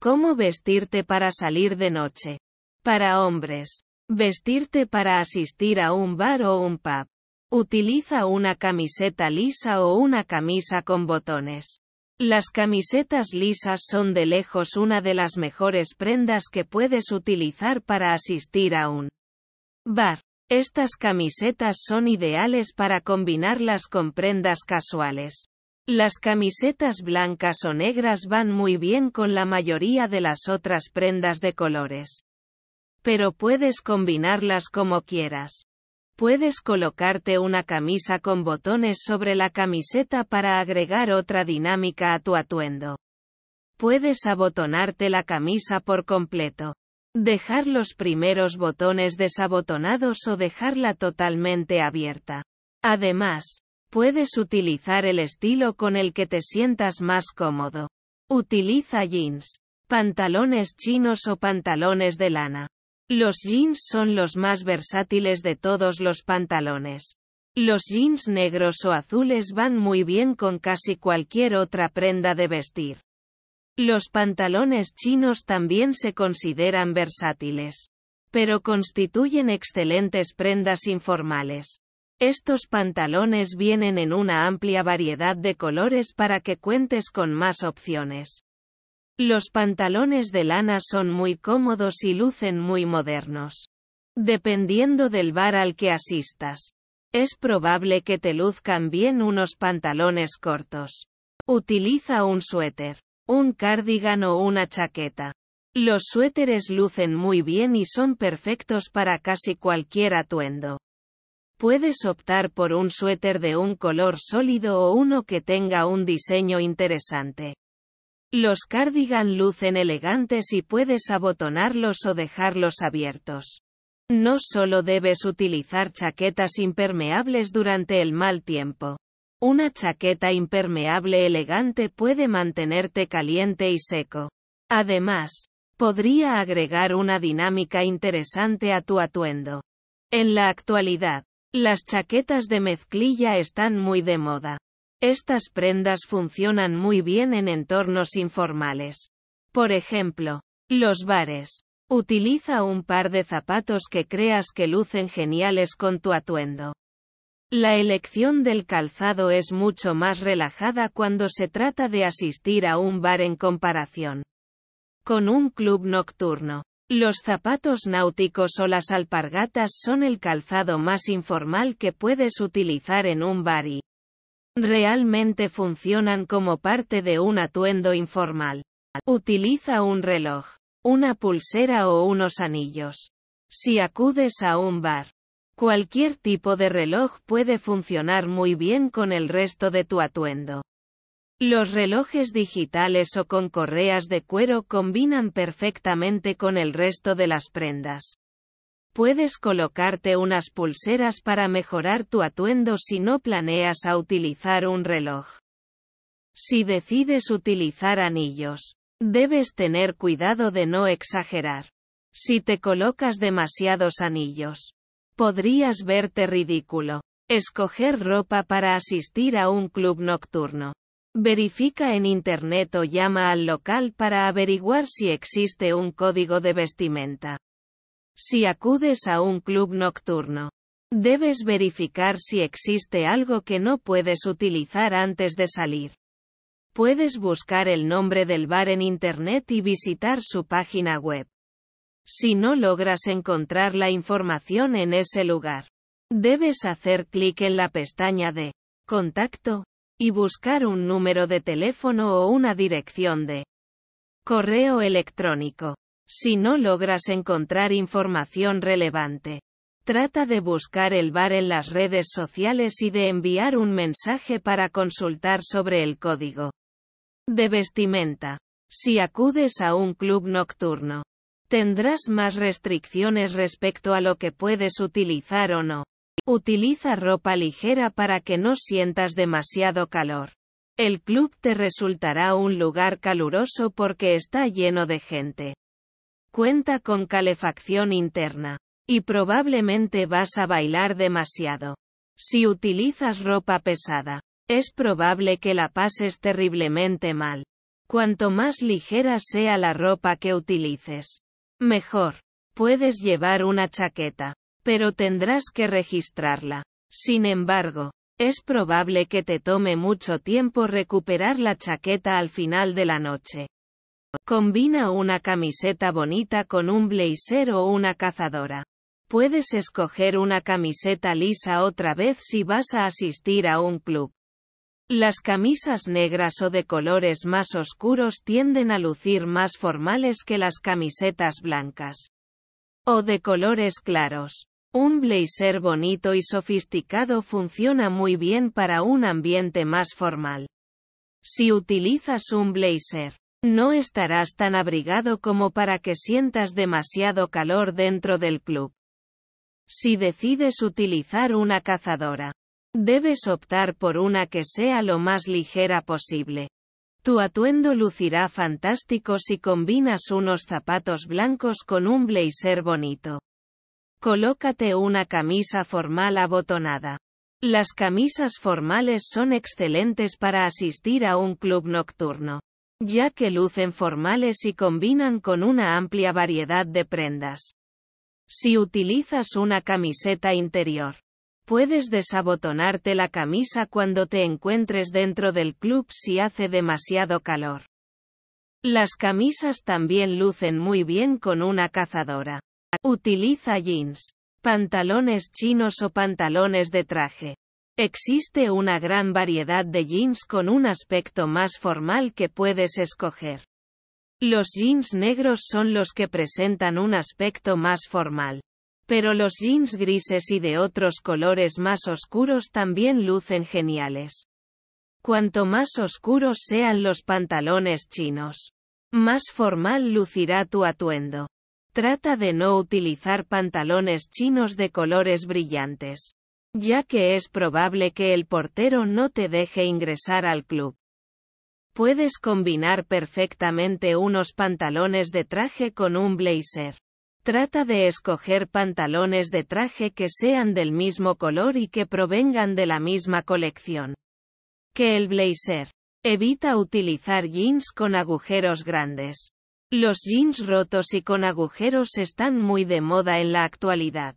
¿Cómo vestirte para salir de noche? Para hombres. Vestirte para asistir a un bar o un pub. Utiliza una camiseta lisa o una camisa con botones. Las camisetas lisas son de lejos una de las mejores prendas que puedes utilizar para asistir a un bar. Estas camisetas son ideales para combinarlas con prendas casuales. Las camisetas blancas o negras van muy bien con la mayoría de las otras prendas de colores. Pero puedes combinarlas como quieras. Puedes colocarte una camisa con botones sobre la camiseta para agregar otra dinámica a tu atuendo. Puedes abotonarte la camisa por completo. Dejar los primeros botones desabotonados o dejarla totalmente abierta. Además, Puedes utilizar el estilo con el que te sientas más cómodo. Utiliza jeans, pantalones chinos o pantalones de lana. Los jeans son los más versátiles de todos los pantalones. Los jeans negros o azules van muy bien con casi cualquier otra prenda de vestir. Los pantalones chinos también se consideran versátiles. Pero constituyen excelentes prendas informales. Estos pantalones vienen en una amplia variedad de colores para que cuentes con más opciones. Los pantalones de lana son muy cómodos y lucen muy modernos. Dependiendo del bar al que asistas, es probable que te luzcan bien unos pantalones cortos. Utiliza un suéter, un cardigan o una chaqueta. Los suéteres lucen muy bien y son perfectos para casi cualquier atuendo. Puedes optar por un suéter de un color sólido o uno que tenga un diseño interesante. Los cardigan lucen elegantes y puedes abotonarlos o dejarlos abiertos. No solo debes utilizar chaquetas impermeables durante el mal tiempo. Una chaqueta impermeable elegante puede mantenerte caliente y seco. Además, podría agregar una dinámica interesante a tu atuendo. En la actualidad, las chaquetas de mezclilla están muy de moda. Estas prendas funcionan muy bien en entornos informales. Por ejemplo, los bares. Utiliza un par de zapatos que creas que lucen geniales con tu atuendo. La elección del calzado es mucho más relajada cuando se trata de asistir a un bar en comparación con un club nocturno. Los zapatos náuticos o las alpargatas son el calzado más informal que puedes utilizar en un bar y realmente funcionan como parte de un atuendo informal. Utiliza un reloj, una pulsera o unos anillos. Si acudes a un bar, cualquier tipo de reloj puede funcionar muy bien con el resto de tu atuendo. Los relojes digitales o con correas de cuero combinan perfectamente con el resto de las prendas. Puedes colocarte unas pulseras para mejorar tu atuendo si no planeas a utilizar un reloj. Si decides utilizar anillos, debes tener cuidado de no exagerar. Si te colocas demasiados anillos, podrías verte ridículo. Escoger ropa para asistir a un club nocturno. Verifica en Internet o llama al local para averiguar si existe un código de vestimenta. Si acudes a un club nocturno, debes verificar si existe algo que no puedes utilizar antes de salir. Puedes buscar el nombre del bar en Internet y visitar su página web. Si no logras encontrar la información en ese lugar, debes hacer clic en la pestaña de Contacto, y buscar un número de teléfono o una dirección de correo electrónico. Si no logras encontrar información relevante, trata de buscar el bar en las redes sociales y de enviar un mensaje para consultar sobre el código de vestimenta. Si acudes a un club nocturno, tendrás más restricciones respecto a lo que puedes utilizar o no. Utiliza ropa ligera para que no sientas demasiado calor. El club te resultará un lugar caluroso porque está lleno de gente. Cuenta con calefacción interna. Y probablemente vas a bailar demasiado. Si utilizas ropa pesada, es probable que la pases terriblemente mal. Cuanto más ligera sea la ropa que utilices, mejor. Puedes llevar una chaqueta, pero tendrás que registrarla. Sin embargo, es probable que te tome mucho tiempo recuperar la chaqueta al final de la noche. Combina una camiseta bonita con un blazer o una cazadora. Puedes escoger una camiseta lisa otra vez si vas a asistir a un club. Las camisas negras o de colores más oscuros tienden a lucir más formales que las camisetas blancas. O de colores claros. Un blazer bonito y sofisticado funciona muy bien para un ambiente más formal. Si utilizas un blazer, no estarás tan abrigado como para que sientas demasiado calor dentro del club. Si decides utilizar una cazadora, debes optar por una que sea lo más ligera posible. Tu atuendo lucirá fantástico si combinas unos zapatos blancos con un blazer bonito. Colócate una camisa formal abotonada. Las camisas formales son excelentes para asistir a un club nocturno, ya que lucen formales y combinan con una amplia variedad de prendas. Si utilizas una camiseta interior, puedes desabotonarte la camisa cuando te encuentres dentro del club si hace demasiado calor. Las camisas también lucen muy bien con una cazadora. Utiliza jeans, pantalones chinos o pantalones de traje. Existe una gran variedad de jeans con un aspecto más formal que puedes escoger. Los jeans negros son los que presentan un aspecto más formal. Pero los jeans grises y de otros colores más oscuros también lucen geniales. Cuanto más oscuros sean los pantalones chinos, más formal lucirá tu atuendo. Trata de no utilizar pantalones chinos de colores brillantes, ya que es probable que el portero no te deje ingresar al club. Puedes combinar perfectamente unos pantalones de traje con un blazer. Trata de escoger pantalones de traje que sean del mismo color y que provengan de la misma colección. Que el blazer. Evita utilizar jeans con agujeros grandes. Los jeans rotos y con agujeros están muy de moda en la actualidad.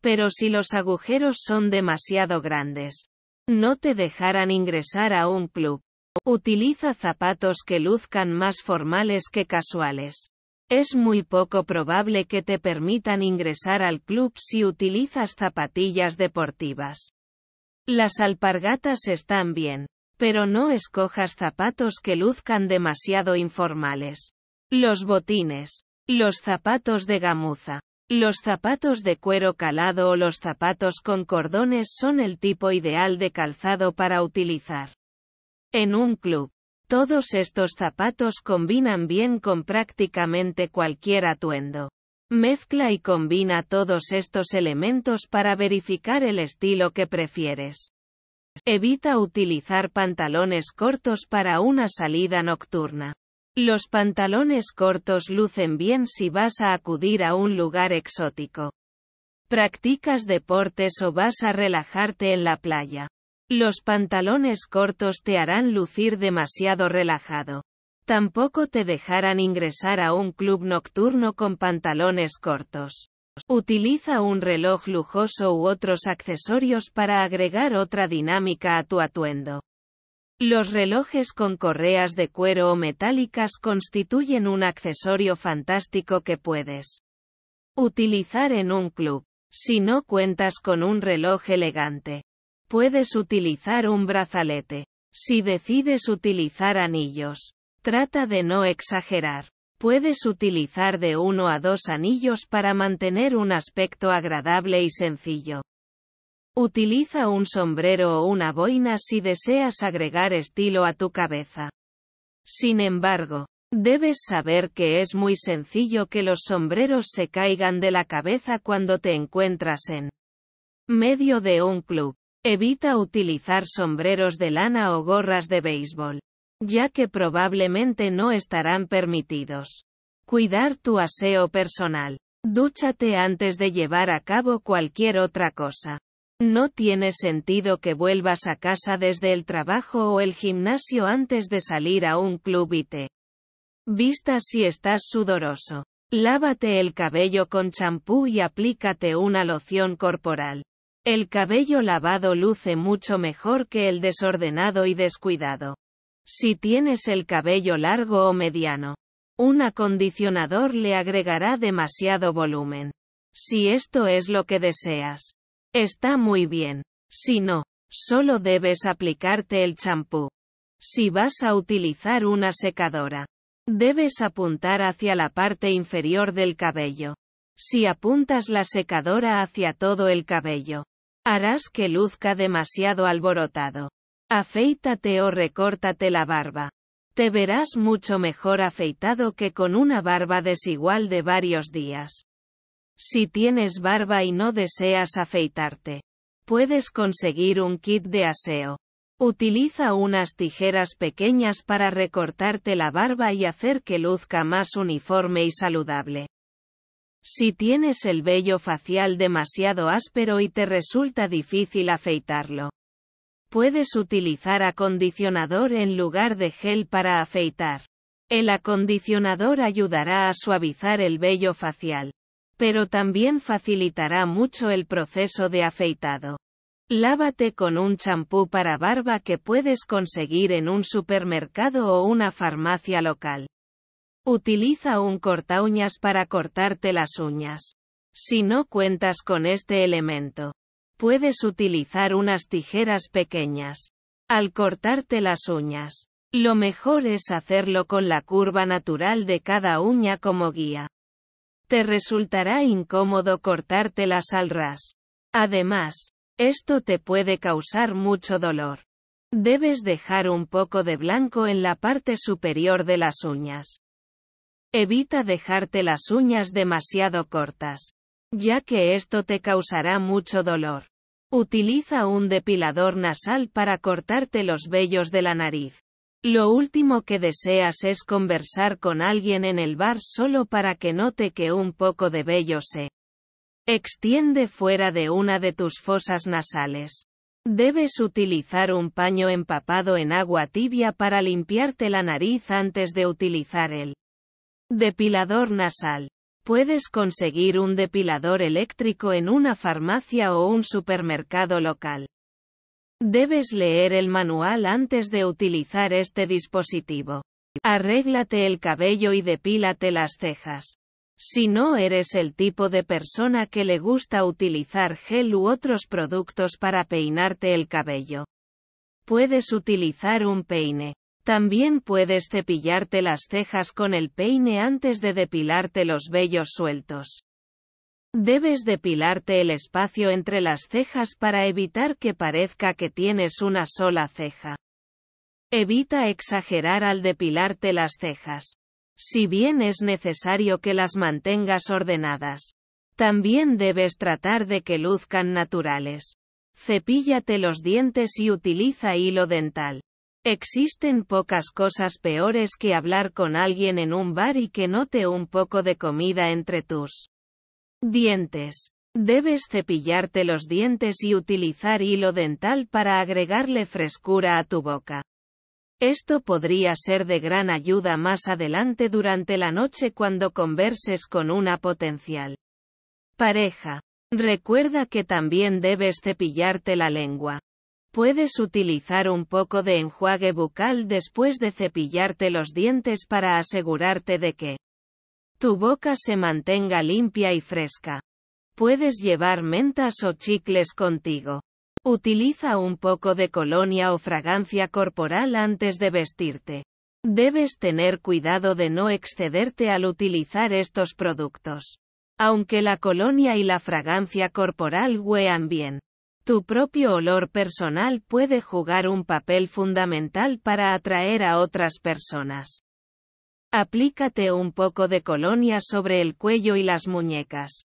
Pero si los agujeros son demasiado grandes, no te dejarán ingresar a un club. Utiliza zapatos que luzcan más formales que casuales. Es muy poco probable que te permitan ingresar al club si utilizas zapatillas deportivas. Las alpargatas están bien, pero no escojas zapatos que luzcan demasiado informales. Los botines. Los zapatos de gamuza. Los zapatos de cuero calado o los zapatos con cordones son el tipo ideal de calzado para utilizar. En un club. Todos estos zapatos combinan bien con prácticamente cualquier atuendo. Mezcla y combina todos estos elementos para verificar el estilo que prefieres. Evita utilizar pantalones cortos para una salida nocturna. Los pantalones cortos lucen bien si vas a acudir a un lugar exótico. Practicas deportes o vas a relajarte en la playa. Los pantalones cortos te harán lucir demasiado relajado. Tampoco te dejarán ingresar a un club nocturno con pantalones cortos. Utiliza un reloj lujoso u otros accesorios para agregar otra dinámica a tu atuendo. Los relojes con correas de cuero o metálicas constituyen un accesorio fantástico que puedes utilizar en un club. Si no cuentas con un reloj elegante, puedes utilizar un brazalete. Si decides utilizar anillos, trata de no exagerar. Puedes utilizar de uno a dos anillos para mantener un aspecto agradable y sencillo. Utiliza un sombrero o una boina si deseas agregar estilo a tu cabeza. Sin embargo, debes saber que es muy sencillo que los sombreros se caigan de la cabeza cuando te encuentras en medio de un club. Evita utilizar sombreros de lana o gorras de béisbol, ya que probablemente no estarán permitidos. Cuidar tu aseo personal. Dúchate antes de llevar a cabo cualquier otra cosa. No tiene sentido que vuelvas a casa desde el trabajo o el gimnasio antes de salir a un club y te vistas si estás sudoroso. Lávate el cabello con champú y aplícate una loción corporal. El cabello lavado luce mucho mejor que el desordenado y descuidado. Si tienes el cabello largo o mediano, un acondicionador le agregará demasiado volumen. Si esto es lo que deseas, Está muy bien. Si no, solo debes aplicarte el champú. Si vas a utilizar una secadora, debes apuntar hacia la parte inferior del cabello. Si apuntas la secadora hacia todo el cabello, harás que luzca demasiado alborotado. Afeítate o recórtate la barba. Te verás mucho mejor afeitado que con una barba desigual de varios días. Si tienes barba y no deseas afeitarte, puedes conseguir un kit de aseo. Utiliza unas tijeras pequeñas para recortarte la barba y hacer que luzca más uniforme y saludable. Si tienes el vello facial demasiado áspero y te resulta difícil afeitarlo, puedes utilizar acondicionador en lugar de gel para afeitar. El acondicionador ayudará a suavizar el vello facial, pero también facilitará mucho el proceso de afeitado. Lávate con un champú para barba que puedes conseguir en un supermercado o una farmacia local. Utiliza un cortaúñas para cortarte las uñas. Si no cuentas con este elemento, puedes utilizar unas tijeras pequeñas. Al cortarte las uñas, lo mejor es hacerlo con la curva natural de cada uña como guía te resultará incómodo cortarte las alras. Además, esto te puede causar mucho dolor. Debes dejar un poco de blanco en la parte superior de las uñas. Evita dejarte las uñas demasiado cortas, ya que esto te causará mucho dolor. Utiliza un depilador nasal para cortarte los vellos de la nariz. Lo último que deseas es conversar con alguien en el bar solo para que note que un poco de vello se extiende fuera de una de tus fosas nasales. Debes utilizar un paño empapado en agua tibia para limpiarte la nariz antes de utilizar el depilador nasal. Puedes conseguir un depilador eléctrico en una farmacia o un supermercado local. Debes leer el manual antes de utilizar este dispositivo. Arréglate el cabello y depílate las cejas. Si no eres el tipo de persona que le gusta utilizar gel u otros productos para peinarte el cabello, puedes utilizar un peine. También puedes cepillarte las cejas con el peine antes de depilarte los vellos sueltos. Debes depilarte el espacio entre las cejas para evitar que parezca que tienes una sola ceja. Evita exagerar al depilarte las cejas. Si bien es necesario que las mantengas ordenadas, también debes tratar de que luzcan naturales. Cepíllate los dientes y utiliza hilo dental. Existen pocas cosas peores que hablar con alguien en un bar y que note un poco de comida entre tus Dientes. Debes cepillarte los dientes y utilizar hilo dental para agregarle frescura a tu boca. Esto podría ser de gran ayuda más adelante durante la noche cuando converses con una potencial pareja. Recuerda que también debes cepillarte la lengua. Puedes utilizar un poco de enjuague bucal después de cepillarte los dientes para asegurarte de que tu boca se mantenga limpia y fresca. Puedes llevar mentas o chicles contigo. Utiliza un poco de colonia o fragancia corporal antes de vestirte. Debes tener cuidado de no excederte al utilizar estos productos. Aunque la colonia y la fragancia corporal huean bien, tu propio olor personal puede jugar un papel fundamental para atraer a otras personas. Aplícate un poco de colonia sobre el cuello y las muñecas.